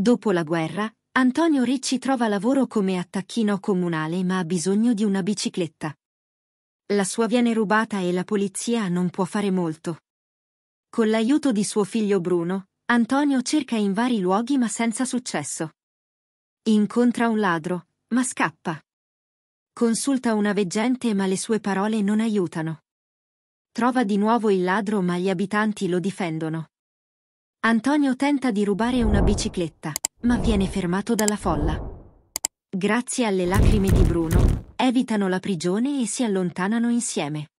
Dopo la guerra, Antonio Ricci trova lavoro come attacchino comunale ma ha bisogno di una bicicletta. La sua viene rubata e la polizia non può fare molto. Con l'aiuto di suo figlio Bruno, Antonio cerca in vari luoghi ma senza successo. Incontra un ladro, ma scappa. Consulta una veggente ma le sue parole non aiutano. Trova di nuovo il ladro ma gli abitanti lo difendono. Antonio tenta di rubare una bicicletta, ma viene fermato dalla folla. Grazie alle lacrime di Bruno, evitano la prigione e si allontanano insieme.